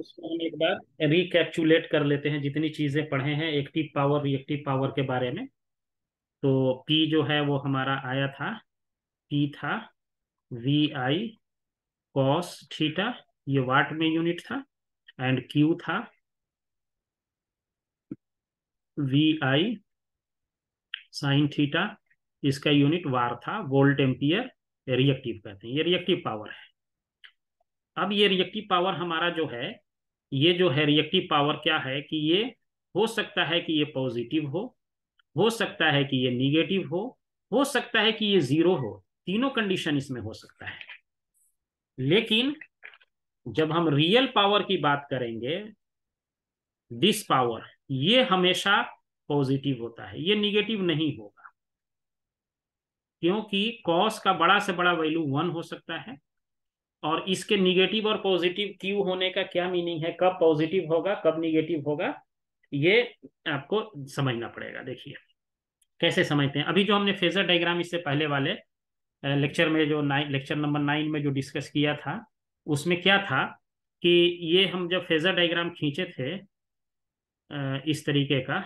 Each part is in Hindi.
उसको हम एक बार रिकैप्चुलेट कर लेते हैं जितनी चीजें पढ़े हैं एक्टिव पावर रिएक्टिव पावर के बारे में तो पी जो है वो हमारा आया था पी था वी आई कॉस थीटा ये वाट में यूनिट था एंड क्यू था वी आई साइन थीटा इसका यूनिट वार था वोल्ट एम्पियर रिएक्टिव कहते हैं ये रिएक्टिव पावर है अब ये रिएक्टिव पावर हमारा जो है ये जो है रिएक्टिव पावर क्या है कि ये हो सकता है कि ये पॉजिटिव हो हो सकता है कि ये निगेटिव हो हो सकता है कि ये जीरो हो तीनों कंडीशन इसमें हो सकता है लेकिन जब हम रियल पावर की बात करेंगे दिस पावर ये हमेशा पॉजिटिव होता है ये निगेटिव नहीं होगा क्योंकि कॉस का बड़ा से बड़ा वैल्यू वन हो सकता है और इसके निगेटिव और पॉजिटिव क्यू होने का क्या मीनिंग है कब पॉजिटिव होगा कब निगेटिव होगा ये आपको समझना पड़ेगा देखिए कैसे समझते हैं अभी जो हमने फेजर डायग्राम इससे पहले वाले लेक्चर में जो नाइन लेक्चर नंबर नाइन में जो डिस्कस किया था उसमें क्या था कि ये हम जब फेजर डायग्राम खींचे थे इस तरीके का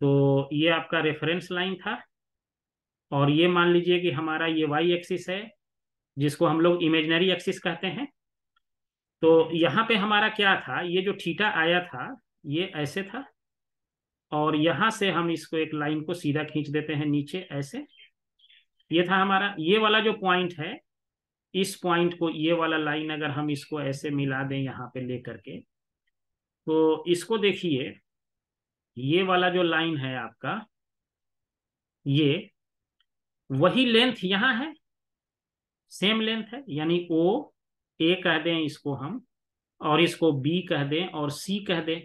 तो ये आपका रेफरेंस लाइन था और ये मान लीजिए कि हमारा ये वाई एक्सिस है जिसको हम लोग इमेजनरी एक्सिस कहते हैं तो यहाँ पे हमारा क्या था ये जो ठीटा आया था ये ऐसे था और यहाँ से हम इसको एक लाइन को सीधा खींच देते हैं नीचे ऐसे ये था हमारा ये वाला जो पॉइंट है इस पॉइंट को ये वाला लाइन अगर हम इसको ऐसे मिला दें यहाँ पे ले करके तो इसको देखिए ये वाला जो लाइन है आपका ये वही लेंथ यहाँ है सेम लेंथ है यानी ओ ए कह दें इसको हम और इसको बी कह दें और सी कह दें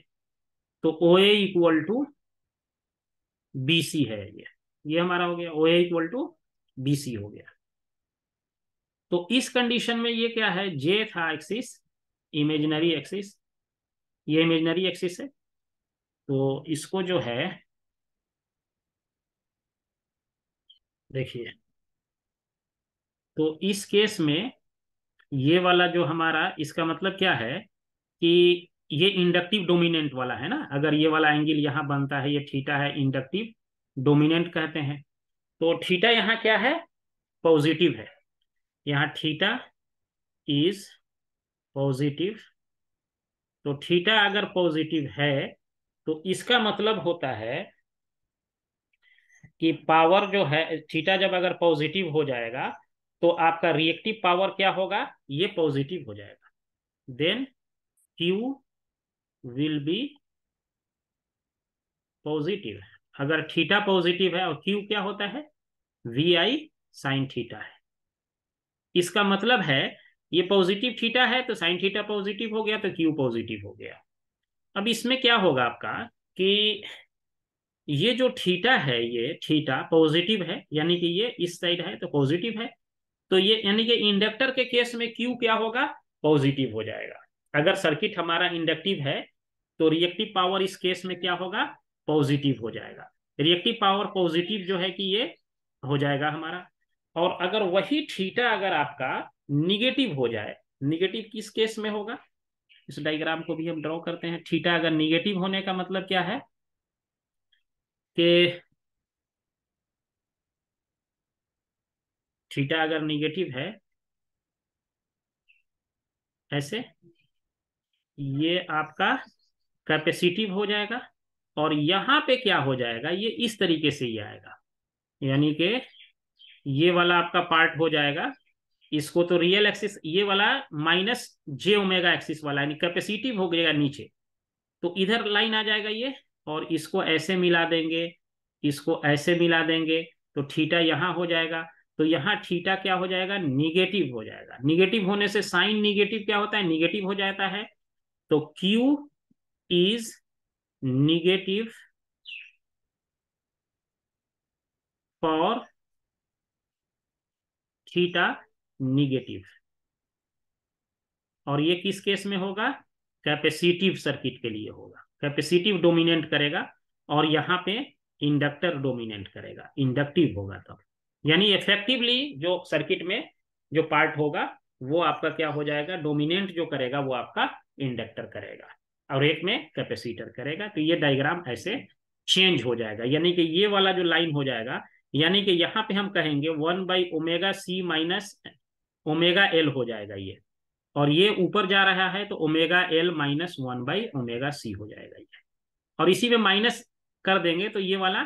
तो O A equal to B C है ये ये हमारा हो गया O A equal to B C हो गया तो इस कंडीशन में ये क्या है जे था एक्सिस इमेजिनरी एक्सिस ये इमेजिनरी एक्सिस है तो इसको जो है देखिए तो इस केस में ये वाला जो हमारा इसका मतलब क्या है कि ये इंडक्टिव डोमिनेंट वाला है ना अगर ये वाला एंगल यहाँ बनता है ये थीटा है इंडक्टिव डोमिनेंट कहते हैं तो थीटा यहाँ क्या है पॉजिटिव है यहाँ थीटा इज पॉजिटिव तो थीटा अगर पॉजिटिव है तो इसका मतलब होता है कि पावर जो है थीटा जब अगर पॉजिटिव हो जाएगा तो आपका रिएक्टिव पावर क्या होगा ये पॉजिटिव हो जाएगा then Q will be positive अगर थीटा पॉजिटिव है और Q क्या होता है वी आई साइन थीटा है इसका मतलब है ये पॉजिटिव थीटा है तो साइन थीटा पॉजिटिव हो गया तो क्यू पॉजिटिव हो गया अब इसमें क्या होगा आपका कि ये जो थीटा है ये थीटा पॉजिटिव है यानी कि ये इस साइड है तो पॉजिटिव है तो ये यानी कि इंडक्टर के केस में क्यू क्या होगा पॉजिटिव हो जाएगा अगर सर्किट हमारा इंडक्टिव है तो रिएक्टिव पावर इस केस में क्या होगा पॉजिटिव हो जाएगा रिएक्टिव पावर पॉजिटिव जो है कि ये हो जाएगा हमारा और अगर वही ठीटा अगर आपका निगेटिव हो जाए निगेटिव किस केस में होगा इस डायग्राम को भी हम ड्रॉ करते हैं थीटा अगर निगेटिव होने का मतलब क्या है कि थीटा अगर निगेटिव है ऐसे ये आपका कैपेसिटिव हो जाएगा और यहाँ पे क्या हो जाएगा ये इस तरीके से ही आएगा यानी कि ये वाला आपका पार्ट हो जाएगा इसको तो रियल एक्सिस ये वाला माइनस जे ओमेगा एक्सिस वाला यानी कैपेसिटिव हो जाएगा नीचे तो इधर लाइन आ जाएगा ये और इसको ऐसे मिला देंगे इसको ऐसे मिला देंगे तो थीटा यहाँ हो जाएगा तो यहाँ थीटा क्या हो जाएगा निगेटिव हो जाएगा निगेटिव होने से साइन निगेटिव क्या होता है निगेटिव हो जाता है तो Q is negative for theta negative और ये किस केस में होगा कैपेसिटिव सर्किट के लिए होगा कैपेसिटिव डोमिनेंट करेगा और यहां पे इंडक्टर डोमिनेंट करेगा इंडक्टिव होगा तब तो। यानी इफेक्टिवली जो सर्किट में जो पार्ट होगा वो आपका क्या हो जाएगा डोमिनेंट जो करेगा वो आपका इंडक्टर करेगा और एक में कैपेसिटर करेगा तो ये डायग्राम ऐसे चेंज हो जाएगा यानी कि ये वाला जो लाइन हो जाएगा यानी कि यहाँ पे हम कहेंगे one by omega C minus omega L हो जाएगा ये और ये ऊपर जा रहा है तो omega L minus one by omega C हो जाएगा ये और इसी में माइनस कर देंगे तो ये वाला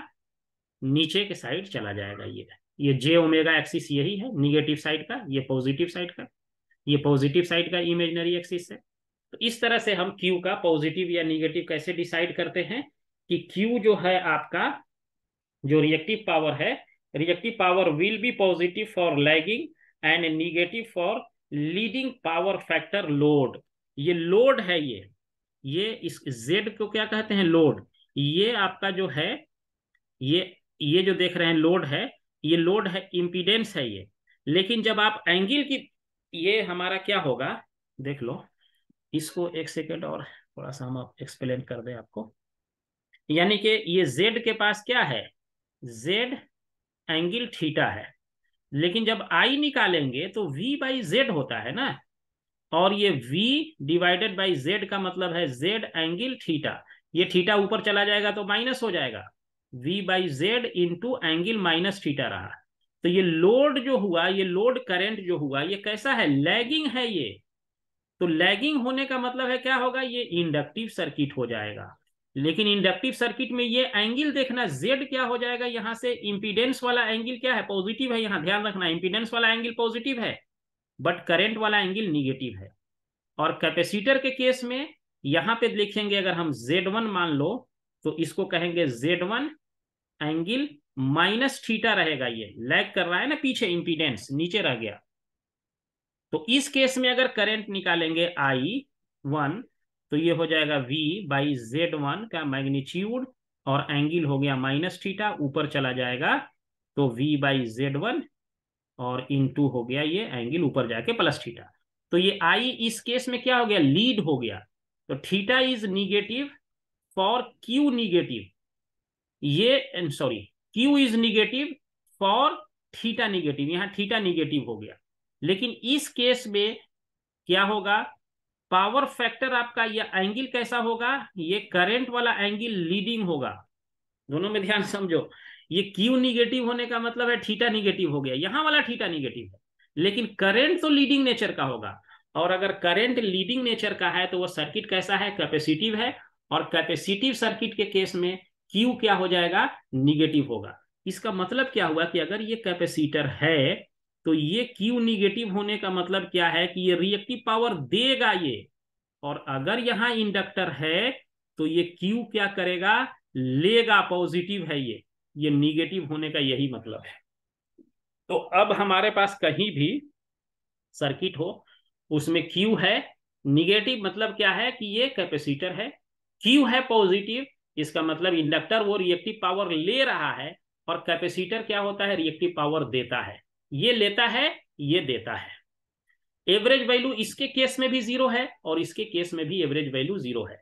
नीचे के साइड चला जाएगा ये ये जे ओमेगा एक्सिस यही है निगेटिव साइड का ये पॉजिटिव साइड का ये पॉजिटिव साइड का इमेजनरी एक्सिस है तो इस तरह से हम क्यू का पॉजिटिव या निगेटिव कैसे डिसाइड करते हैं कि क्यू जो है आपका जो रिएक्टिव पावर है reactive power will be positive for lagging and negative for leading power factor load ये लोड है ये ये इस जेड को क्या कहते हैं लोड ये आपका जो है ये ये जो देख रहे हैं लोड है ये लोड है इम्पीडेंस है ये लेकिन जब आप एंगल की ये हमारा क्या होगा देख लो इसको एक सेकेंड और थोड़ा सा हम आप एक्सप्लेन कर दें आपको यानी कि ये जेड के पास क्या है जेड एंगल थीटा है लेकिन जब आई निकालेंगे तो वी बाई जेड होता है ना और ये v डिवाइडेड बाई जेड का मतलब है z एंगल थीटा ये थीटा ऊपर चला जाएगा तो माइनस हो जाएगा v by Z into angle minus theta रहा तो ये लोड जो हुआ ये लोड करंट जो हुआ ये कैसा है लैगिंग है ये तो लैगिंग होने का मतलब है क्या होगा ये इंडक्टिव सर्किट हो जाएगा लेकिन इंडक्टिव सर्किट में ये एंगल देखना जेड क्या हो जाएगा यहाँ से इंपीडेंस वाला एंगल क्या है पॉजिटिव है यहाँ ध्यान रखना इंपीडेंस वाला एंगल पॉजिटिव है बट करंट वाला एंगल निगेटिव है और कैपेसिटर के केस में यहां पे देखेंगे अगर हम Z1 मान लो तो इसको कहेंगे Z1 एंगल माइनस थीटा रहेगा ये लैग कर रहा है ना पीछे इंपीडेंस नीचे रह गया तो इस केस में अगर करंट निकालेंगे आई वन तो ये हो जाएगा वी बाई जेड वन का मैग्नीट्यूड और एंगल हो गया माइनस थीटा ऊपर चला जाएगा तो वी बाई जेड वन और टू हो गया ये एंगल ऊपर जाके प्लस थीटा तो ये आई इस केस में क्या हो गया लीड हो गया तो theta is negative for Q negative ये sorry Q is negative for theta negative यहां थीटा निगेटिव हो गया लेकिन इस केस में क्या होगा पावर फैक्टर आपका यह एंगल कैसा होगा ये करंट वाला एंगल लीडिंग होगा दोनों में ध्यान समझो ये क्यू निगेटिव होने का मतलब है थीटा निगेटिव हो गया यहां वाला थीटा निगेटिव है लेकिन करंट तो लीडिंग नेचर का होगा और अगर करंट लीडिंग नेचर का है तो वह सर्किट कैसा है कैपेसिटिव है और कैपेसिटिव सर्किट के केस में क्यू क्या हो जाएगा निगेटिव होगा इसका मतलब क्या हुआ कि अगर ये कैपेसिटर है तो ये क्यू निगेटिव होने का मतलब क्या है कि ये रिएक्टिव पावर देगा ये और अगर यहां इंडक्टर है तो ये क्यू क्या करेगा लेगा पॉजिटिव है ये ये निगेटिव होने का यही मतलब है तो अब हमारे पास कहीं भी सर्किट हो उसमें क्यू है निगेटिव मतलब क्या है कि ये कैपेसिटर है क्यू है पॉजिटिव इसका मतलब इंडक्टर वो रिएक्टिव पावर ले रहा है और कैपेसिटर क्या होता है रिएक्टिव पावर देता है ये लेता है ये देता है एवरेज वैल्यू इसके केस में भी जीरो है और इसके केस में भी एवरेज वैल्यू जीरो है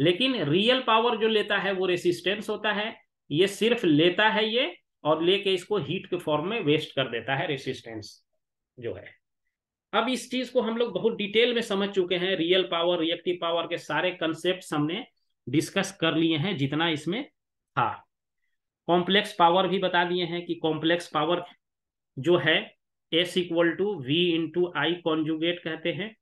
लेकिन रियल पावर जो लेता है वो रेसिस्टेंस होता है ये सिर्फ लेता है ये और लेके इसको हीट के फॉर्म में वेस्ट कर देता है रेसिस्टेंस जो है अब इस चीज को हम लोग बहुत डिटेल में समझ चुके हैं रियल पावर रिएक्टिव पावर के सारे कंसेप्ट हमने डिस्कस कर लिए हैं जितना इसमें था कॉम्प्लेक्स पावर भी बता दिए हैं कि कॉम्प्लेक्स पावर जो है S equal to V into I conjugate कहते हैं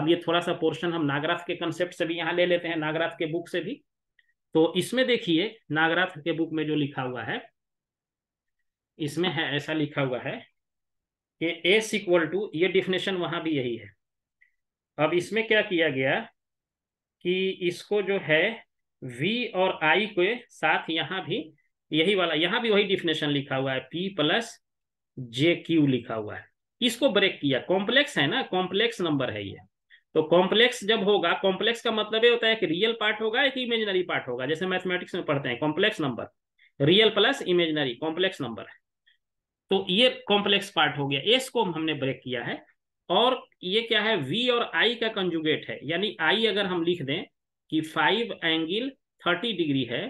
अब ये थोड़ा सा पोर्शन हम नागराथ के कंसेप्ट से भी यहाँ ले लेते हैं नागराथ के बुक से भी तो इसमें देखिए नागराथ के बुक में जो लिखा हुआ है इसमें है ऐसा लिखा हुआ है कि एस इक्वल टू ये डिफिनेशन वहां भी यही है अब इसमें क्या किया गया कि इसको जो है वी और आई के साथ यहां भी यही वाला यहां भी वही डिफिनेशन लिखा हुआ है पी प्लस जे क्यू लिखा हुआ है इसको ब्रेक किया कॉम्प्लेक्स है ना कॉम्प्लेक्स नंबर है ये तो कॉम्प्लेक्स जब होगा कॉम्प्लेक्स का मतलब ये होता है कि रियल पार्ट होगा एक इमेजिनरी पार्ट होगा जैसे मैथमेटिक्स में पढ़ते हैं complex number real plus imaginary complex number है तो ये कॉम्प्लेक्स पार्ट हो गया एस को हमने ब्रेक किया है और ये क्या है वी और आई का कंजुगेट है यानी आई अगर हम लिख दें कि फाइव एंगल थर्टी डिग्री है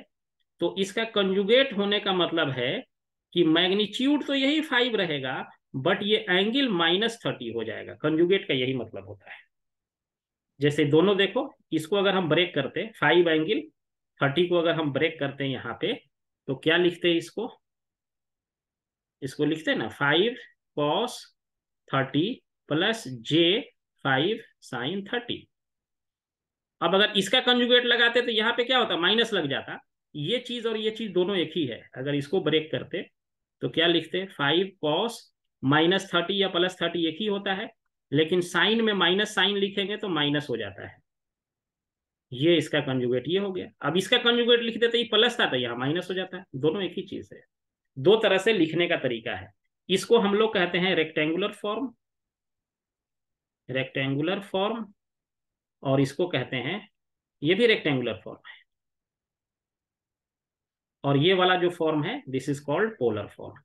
तो इसका कंजुगेट होने का मतलब है कि मैग्नीट्यूड तो यही फाइव रहेगा बट ये एंगल माइनस थर्टी हो जाएगा कंजुगेट का यही मतलब होता है जैसे दोनों देखो इसको अगर हम ब्रेक करते फाइव एंगल थर्टी को अगर हम ब्रेक करते हैं यहाँ पे तो क्या लिखते हैं इसको इसको लिखते हैं ना five cos thirty plus J five sine thirty अब अगर इसका कंजुगेट लगाते तो यहाँ पे क्या होता माइनस लग जाता ये चीज और ये चीज दोनों एक ही है अगर इसको ब्रेक करते तो क्या लिखते फाइव कॉस माइनस थर्टी या प्लस थर्टी एक ही होता है लेकिन साइन में माइनस साइन लिखेंगे तो माइनस हो जाता है ये इसका कंजुगेट ये हो गया अब इसका कंजुगेट लिखते तो ये प्लस था तो यहाँ माइनस हो जाता है दोनों एक ही चीज है दो तरह से लिखने का तरीका है इसको हम लोग कहते हैं रेक्टेंगुलर फॉर्म रेक्टेंगुलर फॉर्म और इसको कहते हैं ये भी रेक्टेंगुलर फॉर्म है और ये वाला जो फॉर्म है this is called polar form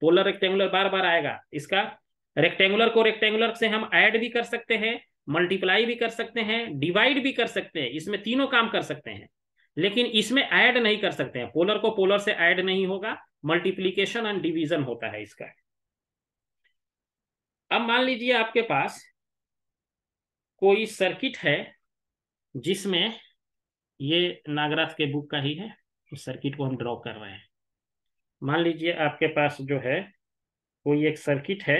polar rectangular बार बार आएगा इसका रेक्टेंगुलर को रेक्टेंगुलर से हम ऐड भी कर सकते हैं मल्टीप्लाई भी कर सकते हैं डिवाइड भी कर सकते हैं इसमें तीनों काम कर सकते हैं लेकिन इसमें ऐड नहीं कर सकते हैं पोलर को पोलर से ऐड नहीं होगा मल्टीप्लीकेशन एंड डिवीजन होता है इसका अब मान लीजिए आपके पास कोई सर्किट है जिसमें ये नागराथ के बुक का ही है उस सर्किट को हम ड्रॉ कर रहे हैं मान लीजिए आपके पास जो है कोई एक सर्किट है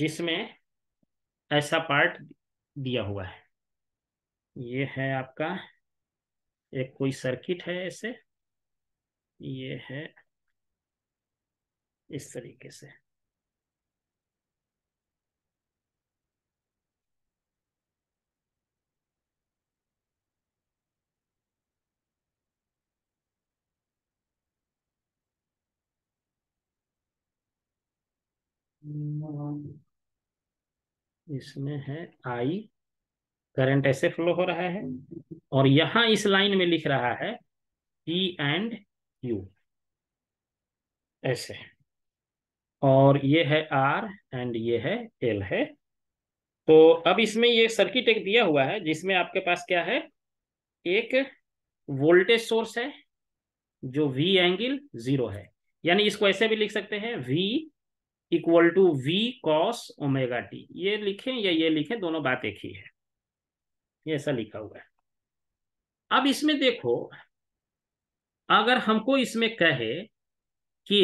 जिसमें ऐसा पार्ट दिया हुआ है ये है आपका एक कोई सर्किट है ऐसे ये है इस तरीके से इसमें है आई करंट ऐसे फ्लो हो रहा है और यहां इस लाइन में लिख रहा है ई एंड यू ऐसे और ये है आर एंड ये है एल है तो अब इसमें ये सर्किट एक दिया हुआ है जिसमें आपके पास क्या है एक वोल्टेज सोर्स है जो वी एंगल जीरो है यानी इसको ऐसे भी लिख सकते हैं V equal to V cos omega T ये लिखें या ये लिखें दोनों बात एक ही है ये ऐसा लिखा हुआ है अब इसमें देखो अगर हमको इसमें कहे कि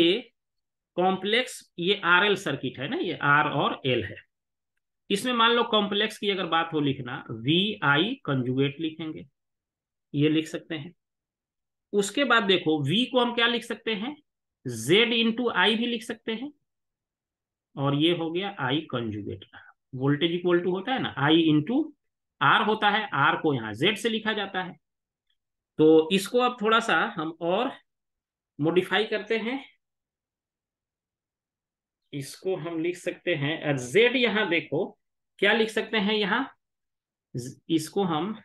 कॉम्प्लेक्स ये आर एल सर्किट है ना ये आर और एल है इसमें मान लो कॉम्प्लेक्स की अगर बात हो लिखना वी आई कंजुगेट लिखेंगे ये लिख सकते हैं उसके बाद देखो वी को हम क्या लिख सकते हैं जेड इंटू आई भी लिख सकते हैं और ये हो गया I conjugate voltage equal to होता है ना आई इंटू आर होता है आर को यहाँ जेड से लिखा जाता है तो इसको अब थोड़ा सा हम और मोडिफाई करते हैं इसको हम लिख सकते हैं जेड यहां देखो क्या लिख सकते हैं यहां इसको हम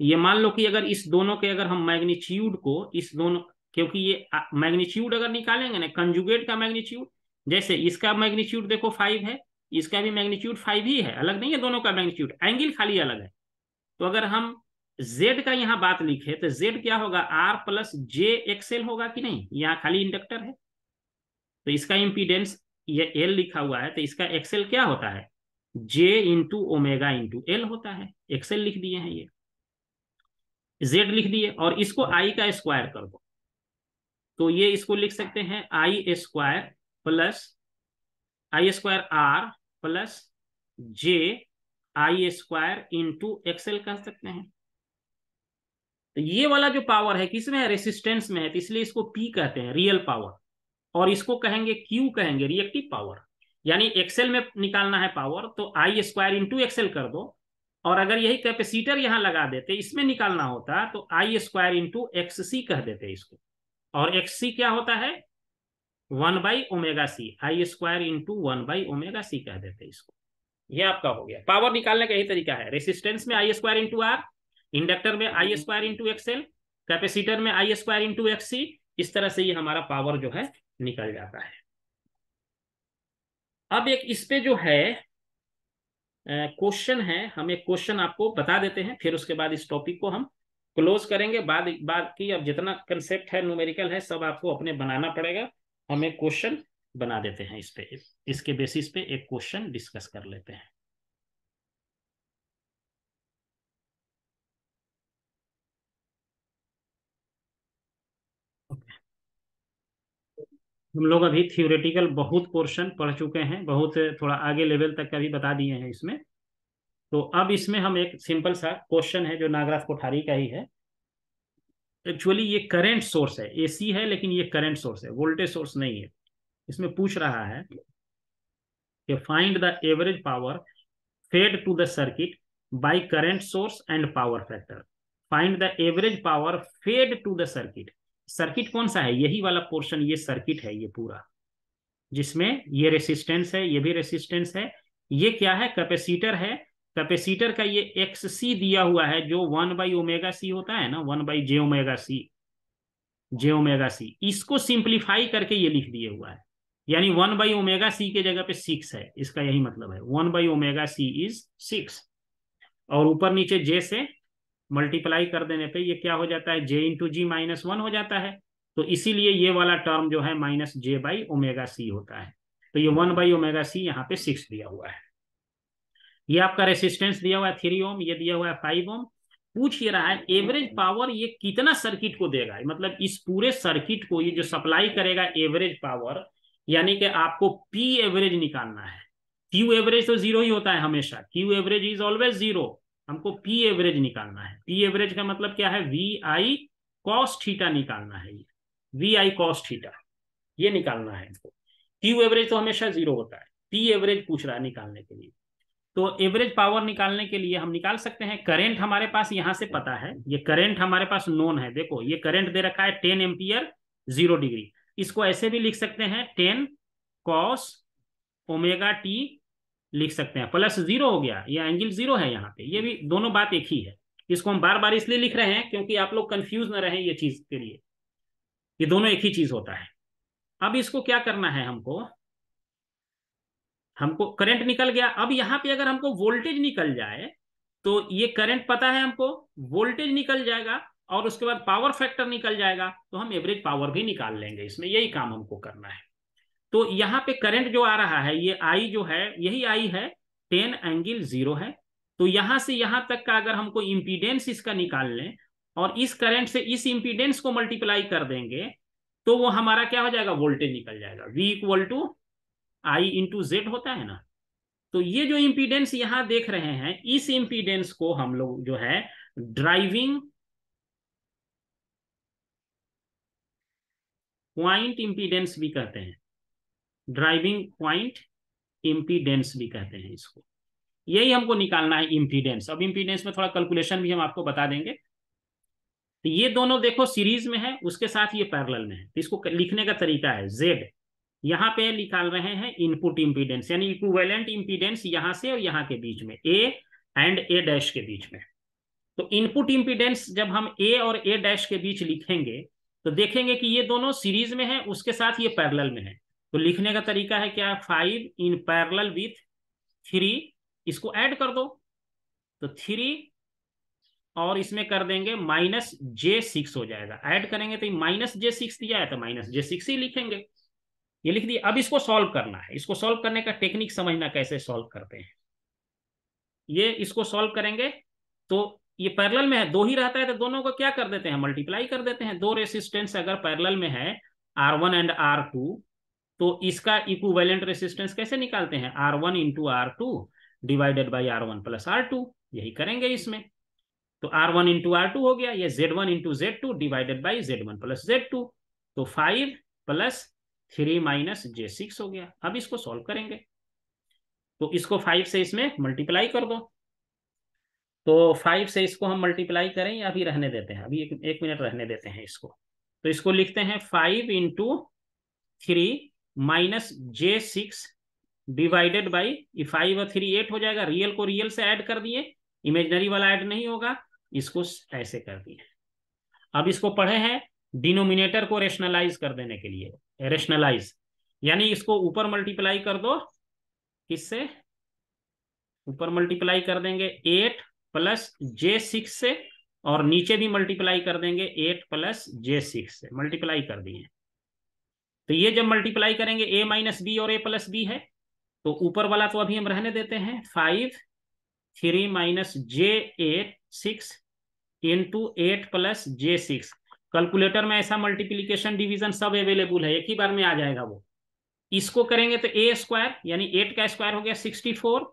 ये मान लो कि अगर इस दोनों के अगर हम मैग्नीच्यूड को इस दोनों क्योंकि ये मैग्नीच्यूड अगर निकालेंगे ना कंजुगेट का मैग्नीच्यूड जैसे इसका मैग्नीच्यूड देखो फाइव है इसका भी मैग्नीच्यूड फाइव ही है अलग नहीं है दोनों का मैग्नीच्यूड एंगल खाली अलग है तो अगर हम जेड का यहाँ बात लिखे तो जेड क्या होगा आर प्लस जे एक्सएल होगा कि नहीं यहाँ खाली इंडक्टर है तो इसका इम्पीडेंस ये एल लिखा हुआ है तो इसका एक्सएल क्या होता है J into omega into L होता है एक्सएल लिख दिए हैं ये जेड लिख दिए और इसको आई का स्क्वायर कर दो तो ये इसको लिख सकते हैं I square plus I square R plus J I square into X L कह सकते हैं तो ये वाला जो पावर है किसमें है रेसिस्टेंस में है तो इसलिए इसको पी कहते हैं रियल पावर और इसको कहेंगे क्यू कहेंगे रिएक्टिव पावर यानी एक्सेल में निकालना है पावर तो आई स्क्वायर इंटू एक्सेल कर दो और अगर यही कैपेसिटर यहां लगा देते इसमें निकालना होता तो I square into X C कह देते इसको और एक्स सी क्या होता है one by omega C I square into one by omega C कह देते इसको ये आपका हो गया पावर निकालने का यही तरीका है रेसिस्टेंस में I square into R inductor में I square into X L capacitor में I square into X C इस तरह से ये हमारा पावर जो है निकल जाता है अब एक इस पे जो है क्वेश्चन है हम एक क्वेश्चन आपको बता देते हैं फिर उसके बाद इस टॉपिक को हम क्लोज करेंगे बाद बाद की अब जितना कंसेप्ट है न्यूमेरिकल है सब आपको अपने बनाना पड़ेगा हम एक क्वेश्चन बना देते हैं इस पे इसके बेसिस पे एक क्वेश्चन डिस्कस कर लेते हैं हम लोग अभी थियोरेटिकल बहुत पोर्शन पढ़ चुके हैं बहुत थोड़ा आगे लेवल तक का भी बता दिए हैं इसमें तो अब इसमें हम एक सिंपल सा क्वेश्चन है जो नागराज कोठारी का ही है एक्चुअली ये करेंट सोर्स है एसी है लेकिन ये करेंट सोर्स है वोल्टेज सोर्स नहीं है इसमें पूछ रहा है कि find the average power fed to the circuit by current source and power factor find the average power fed to the circuit circuit कौन सा है यही वाला पोर्शन ये सर्किट है ये पूरा जिसमें ये रेसिस्टेंस है ये भी रेसिस्टेंस है ये क्या है कैपेसिटर है कैपेसिटर का ये एक्स सी दिया हुआ है जो वन बाई ओमेगा सी होता है ना one by J omega C J omega C इसको सिंप्लीफाई करके ये लिख दिया हुआ है यानी वन बाई ओमेगा सी के जगह पे सिक्स है इसका यही मतलब है one by omega C is six और ऊपर नीचे जे से मल्टीप्लाई कर देने पे ये क्या हो जाता है J into G minus one हो जाता है तो इसीलिए ये वाला टर्म जो है minus J by omega C होता है तो ये वन बाई ओमेगा सी यहाँ पे सिक्स दिया हुआ है ये आपका रेसिस्टेंस दिया हुआ है थ्री ओम ये दिया हुआ है फाइव ओम पूछ ये रहा है एवरेज पावर ये कितना सर्किट को देगा मतलब इस पूरे सर्किट को ये जो सप्लाई करेगा एवरेज पावर यानी कि आपको पी एवरेज निकालना है क्यू एवरेज तो जीरो ही होता है हमेशा Q average is always zero हमको पी एवरेज निकालना है पी एवरेज का मतलब क्या है वी आई कॉस्ट हीटा निकालना है ये वी आई कॉस्ट हीटा ये निकालना है हमको क्यू एवरेज तो हमेशा जीरो होता है पी एवरेज पूछ रहा है निकालने के लिए तो एवरेज पावर निकालने के लिए हम निकाल सकते हैं करंट हमारे पास यहाँ से पता है ये करंट हमारे पास नोन है देखो ये करंट दे रखा है टेन एम्पियर जीरो डिग्री इसको ऐसे भी लिख सकते हैं टेन कॉस ओमेगा टी लिख सकते हैं प्लस जीरो हो गया ये एंगल जीरो है यहाँ पे ये भी दोनों बात एक ही है इसको हम बार बार इसलिए लिख रहे हैं क्योंकि आप लोग कंफ्यूज ना रहे ये चीज के लिए ये दोनों एक ही चीज होता है अब इसको क्या करना है हमको हमको करंट निकल गया अब यहाँ पे अगर हमको वोल्टेज निकल जाए तो ये करंट पता है हमको वोल्टेज निकल जाएगा और उसके बाद पावर फैक्टर निकल जाएगा तो हम एवरेज पावर भी निकाल लेंगे इसमें यही काम हमको करना है तो यहाँ पे करंट जो आ रहा है ये आई जो है यही आई है टेन एंगल जीरो है तो यहां से यहां तक का अगर हमको इम्पीडेंस इसका निकाल लें और इस करंट से इस इम्पीडेंस को मल्टीप्लाई कर देंगे तो वो हमारा क्या हो जाएगा वोल्टेज निकल जाएगा V equal to I into Z होता है ना तो ये जो इंपीडेंस यहां देख रहे हैं इस इंपीडेंस को हम लोग जो है ड्राइविंग पॉइंट इंपीडेंस भी कहते हैं ड्राइविंग पॉइंट इंपीडेंस भी कहते हैं इसको यही हमको निकालना है इंपीडेंस अब इंपीडेंस में थोड़ा कैलकुलेशन भी हम आपको बता देंगे तो ये दोनों देखो सीरीज में है उसके साथ ये पैरेलल में है तो इसको लिखने का तरीका है जेड यहाँ पे निकाल रहे हैं इनपुट इंपीडेंस यानी इक्विवेलेंट इम्पीडेंस यहां से और यहाँ के बीच में ए एंड ए डैश के बीच में तो इनपुट इम्पीडेंस जब हम ए और ए डैश के बीच लिखेंगे तो देखेंगे कि ये दोनों सीरीज में है उसके साथ ये पैरेलल में है तो लिखने का तरीका है क्या five in parallel with three इसको ऐड कर दो तो थ्री और इसमें कर देंगे माइनस जे सिक्स हो जाएगा ऐड करेंगे तो माइनस जे सिक्स दिया है तो माइनस जे सिक्स ही लिखेंगे ये लिख दिया अब इसको सॉल्व करना है इसको सॉल्व करने का टेक्निक समझना कैसे सॉल्व करते हैं ये इसको सॉल्व करेंगे तो ये पैरेलल में है दो ही रहता है तो दोनों को क्या कर देते हैं मल्टीप्लाई कर देते हैं दो रेसिस्टेंस अगर पैरेलल में है R one and R two तो इसका इक्विवेलेंट रेसिस्टेंस कैसे निकालते हैं R one into R two divided by R one plus R two यही करेंगे इसमें तो R one into R two हो गया ये Z one into Z two divided by Z one plus Z two तो five plus three minus J six हो गया अब इसको सॉल्व करेंगे तो इसको फाइव से इसमें मल्टीप्लाई कर दो तो फाइव से इसको हम मल्टीप्लाई करें या अभी रहने देते हैं अभी एक, एक मिनट रहने देते हैं इसको तो इसको लिखते हैं five into three minus J six divided by five और थ्री एट हो जाएगा रियल को रियल से ऐड कर दिए इमेजनरी वाला ऐड नहीं होगा इसको ऐसे कर दिए अब इसको पढ़े हैं डिनोमिनेटर को रेशनलाइज कर देने के लिए रेशनलाइज यानी इसको ऊपर मल्टीप्लाई कर दो किससे ऊपर मल्टीप्लाई कर देंगे एट प्लस जे सिक्स से और नीचे भी मल्टीप्लाई कर देंगे एट प्लस जे सिक्स से मल्टीप्लाई कर दिए तो ये जब मल्टीप्लाई करेंगे ए माइनस बी और ए प्लस बी है तो ऊपर वाला तो अभी हम रहने देते हैं five three minus J eight six into eight plus J six calculator में ऐसा मल्टीप्लीकेशन डिविजन सब अवेलेबल है एक ही बार में आ जाएगा वो इसको करेंगे तो ए स्क्वायर यानी एट का स्क्वायर हो गया सिक्सटी फोर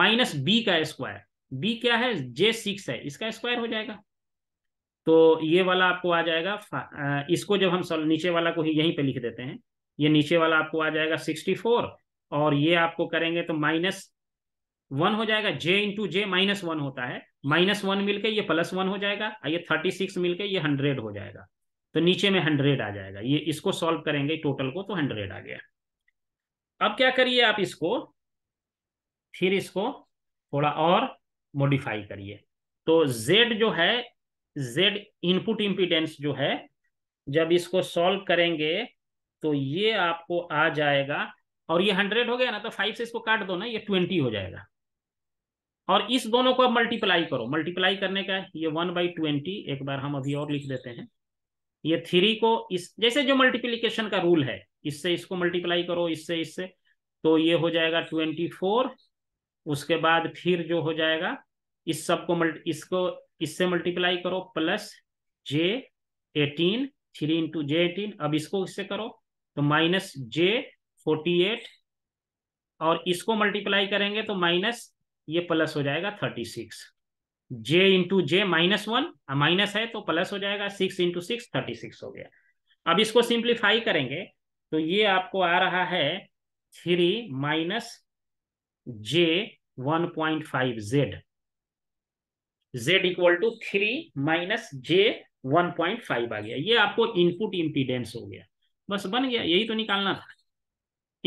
माइनस बी का स्क्वायर बी क्या है जे सिक्स है इसका स्क्वायर हो जाएगा तो ये वाला आपको आ जाएगा इसको जब हम सॉल्व नीचे वाला को ही यहीं पे लिख देते हैं ये नीचे वाला आपको आ जाएगा सिक्सटी फोर और ये आपको करेंगे तो माइनस वन हो जाएगा j into j minus one होता है माइनस वन मिलकर ये प्लस वन हो जाएगा ये थर्टी सिक्स मिलकर ये हंड्रेड हो जाएगा तो नीचे में हंड्रेड आ जाएगा ये इसको सॉल्व करेंगे टोटल को तो हंड्रेड आ गया अब क्या करिए आप इसको फिर इसको थोड़ा और मॉडिफाई करिए तो z जो है z इनपुट इम्पीडेंस जो है जब इसको सॉल्व करेंगे तो ये आपको आ जाएगा और ये हंड्रेड हो गया ना तो फाइव से इसको काट दो ना ये ट्वेंटी हो जाएगा और इस दोनों को अब मल्टीप्लाई करो मल्टीप्लाई करने का ये वन बाई ट्वेंटी एक बार हम अभी और लिख देते हैं ये थ्री को इस जैसे जो मल्टीप्लीकेशन का रूल है इससे इसको मल्टीप्लाई करो इससे इससे तो ये हो जाएगा ट्वेंटी फोर उसके बाद फिर जो हो जाएगा इस सब को मल्टी इसको इससे मल्टीप्लाई करो plus j eighteen three into j eighteen अब इसको इससे करो तो माइनस जे फोर्टी एट और इसको मल्टीप्लाई करेंगे तो माइनस ये प्लस हो जाएगा thirty six j into j minus one minus है तो प्लस हो जाएगा six into six thirty six हो गया अब इसको सिंप्लीफाई करेंगे तो ये आपको आ रहा है three minus j one point five z z equal to three minus j one point five आ गया ये आपको इनपुट इम्पीडेंस हो गया बस बन गया यही तो निकालना था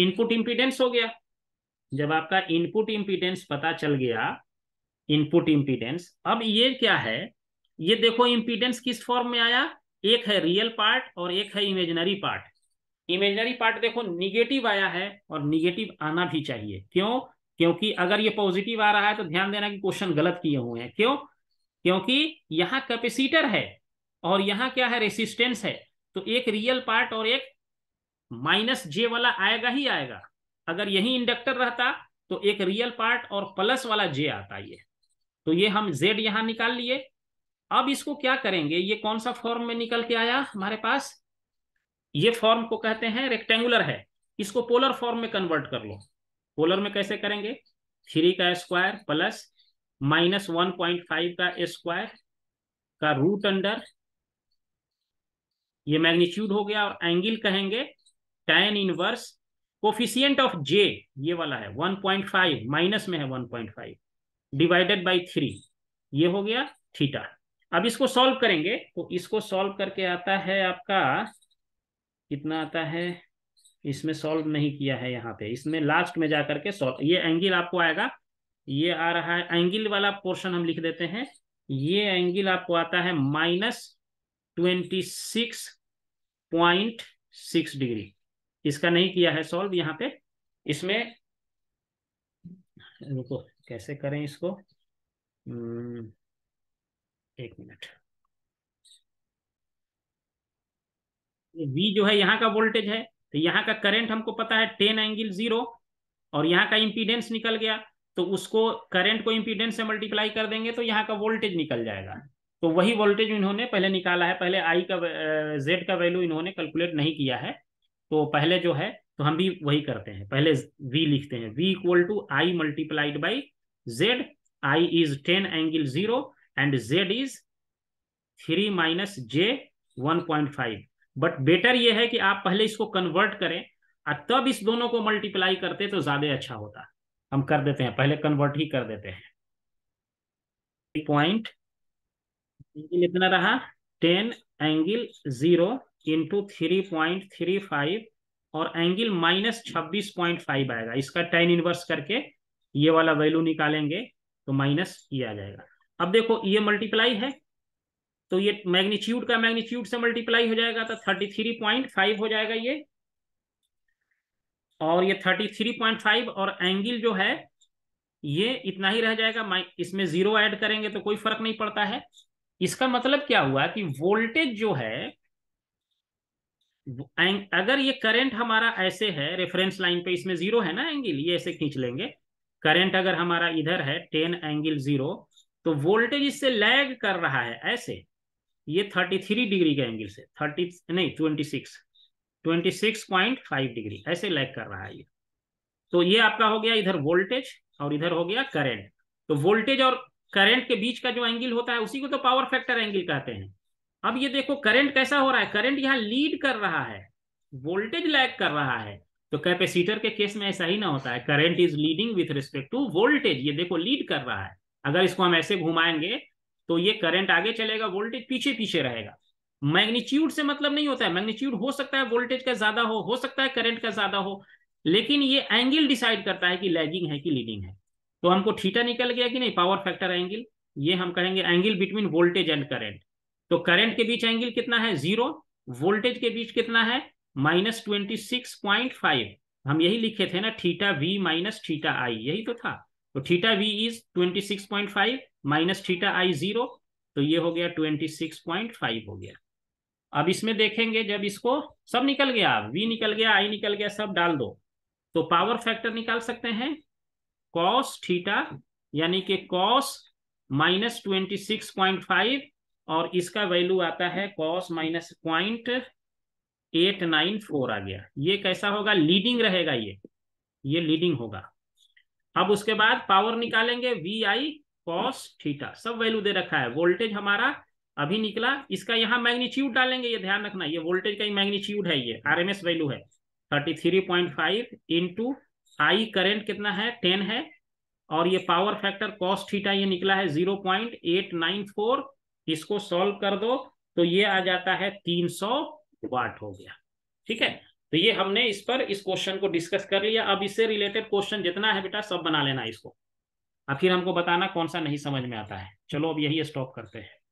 इनपुट इम्पीडेंस हो गया जब आपका इनपुट इम्पीडेंस पता चल गया इनपुट इम्पीडेंस अब ये क्या है ये देखो इम्पीडेंस किस फॉर्म में आया एक है रियल पार्ट और एक है इमेजनरी पार्ट इमेजनरी पार्ट देखो निगेटिव आया है और निगेटिव आना भी चाहिए क्यों क्योंकि अगर ये पॉजिटिव आ रहा है तो ध्यान देना कि क्वेश्चन गलत किए हुए हैं क्यों क्योंकि यहाँ कैपेसिटर है और यहाँ क्या है रेसिस्टेंस है तो एक रियल पार्ट और एक माइनस जे वाला आएगा ही आएगा अगर यही इंडक्टर रहता तो एक रियल पार्ट और प्लस वाला जे आता ये तो ये हम जेड यहां निकाल लिए अब इसको क्या करेंगे ये कौन सा फॉर्म में निकल के आया हमारे पास ये फॉर्म को कहते हैं रेक्टेंगुलर है इसको पोलर फॉर्म में कन्वर्ट कर लो पोलर में कैसे करेंगे थ्री का square plus minus one point five का स्क्वायर का रूट अंडर ये मैग्नीट्यूड हो गया और एंगल कहेंगे tan inverse coefficient of j ये वाला है 1.5 माइनस में है 1.5 डिवाइडेड बाई थ्री ये हो गया थीटा अब इसको सॉल्व करेंगे तो इसको सॉल्व करके आता है आपका कितना आता है इसमें सॉल्व नहीं किया है यहाँ पे इसमें लास्ट में जा करके सॉल्व ये एंगल आपको आएगा ये आ रहा है एंगल वाला पोर्शन हम लिख देते हैं ये एंगल आपको आता है minus twenty six point six degree इसका नहीं किया है सॉल्व यहाँ पे इसमें रुको कैसे करें इसको हम्म, एक मिनट वी जो है यहाँ का वोल्टेज है तो यहाँ का करंट हमको पता है टेन एंगल जीरो और यहाँ का इंपीडेंस निकल गया तो उसको करंट को इंपीडेंस से मल्टीप्लाई कर देंगे तो यहाँ का वोल्टेज निकल जाएगा तो वही वोल्टेज इन्होंने पहले निकाला है पहले आई का जेड का वैल्यू इन्होंने कैलकुलेट नहीं किया है तो पहले जो है तो हम भी वही करते हैं पहले v लिखते हैं v equal to i multiplied by z i is ten angle zero and z is three minus j one point five but better यह है कि आप पहले इसको कन्वर्ट करें और तब इस दोनों को मल्टीप्लाई करते तो ज्यादा अच्छा होता हम कर देते हैं पहले कन्वर्ट ही कर देते हैं पॉइंट इतना रहा ten angle zero into three point three five और एंगल माइनस छब्बीस पॉइंट फाइव आएगा इसका टेन इनवर्स करके ये वाला वैल्यू निकालेंगे तो माइनस ये आ जाएगा अब देखो ये मल्टीप्लाई है तो ये मैग्नीट्यूड का मैग्नीट्यूड से मल्टीप्लाई हो जाएगा तो थर्टी थ्री पॉइंट फाइव हो जाएगा ये और ये थर्टी थ्री पॉइंट फाइव और एंगल जो है ये इतना ही रह जाएगा इसमें जीरो ऐड करेंगे तो कोई फर्क नहीं पड़ता है इसका मतलब क्या हुआ कि वोल्टेज जो है अगर ये करंट हमारा ऐसे है रेफरेंस लाइन पे इसमें जीरो है ना एंगल ये ऐसे खींच लेंगे करंट अगर हमारा इधर है टेन एंगल जीरो तो वोल्टेज इससे लैग कर रहा है ऐसे ये थर्टी थ्री डिग्री के एंगल से थर्टी नहीं twenty six twenty six point five degree ऐसे लैग कर रहा है ये तो ये आपका हो गया इधर वोल्टेज और इधर हो गया करेंट तो वोल्टेज और करेंट के बीच का जो एंगल होता है उसी को तो पावर फैक्टर एंगल कहते हैं अब ये देखो करंट कैसा हो रहा है करंट यहाँ लीड कर रहा है वोल्टेज लैग कर रहा है तो कैपेसिटर के केस में ऐसा ही ना होता है current is leading with respect to voltage ये देखो लीड कर रहा है अगर इसको हम ऐसे घुमाएंगे तो ये करंट आगे चलेगा वोल्टेज पीछे पीछे रहेगा मैग्नीट्यूड से मतलब नहीं होता है मैग्नीट्यूड हो सकता है वोल्टेज का ज्यादा हो हो सकता है करंट का ज्यादा हो लेकिन ये एंगल डिसाइड करता है कि लैगिंग है कि लीडिंग है तो हमको ठीटा निकल गया कि नहीं पावर फैक्टर एंगल ये हम कहेंगे angle between voltage and current तो करंट के बीच एंगल कितना है जीरो वोल्टेज के बीच कितना है minus twenty six point five हम यही लिखे थे ना theta v minus theta i यही तो था तो theta v is twenty six point five minus theta i zero तो ये हो गया ट्वेंटी सिक्स पॉइंट फाइव हो गया अब इसमें देखेंगे जब इसको सब निकल गया वी निकल गया आई निकल गया सब डाल दो तो पावर फैक्टर निकाल सकते हैं कॉस थीटा यानी कि cos minus twenty six point five और इसका वैल्यू आता है cos minus point eight nine four आ गया ये कैसा होगा लीडिंग रहेगा ये ये लीडिंग होगा अब उसके बाद पावर निकालेंगे वी आई कॉस ठीटा सब वैल्यू दे रखा है वोल्टेज हमारा अभी निकला इसका यहाँ मैग्नीच्यूड डालेंगे ये ध्यान रखना ये वोल्टेज का ही मैग्नीच्यूड है ये आरएमएस वैल्यू है thirty three point five into i current कितना है टेन है और ये पावर फैक्टर कॉस्ट थीटा ये निकला है zero point eight nine four इसको सॉल्व कर दो तो ये आ जाता है तीन सौ वाट हो गया ठीक है तो ये हमने इस पर इस क्वेश्चन को डिस्कस कर लिया अब इससे रिलेटेड क्वेश्चन जितना है बेटा सब बना लेना इसको आखिर हमको बताना कौन सा नहीं समझ में आता है चलो अब यही स्टॉप करते हैं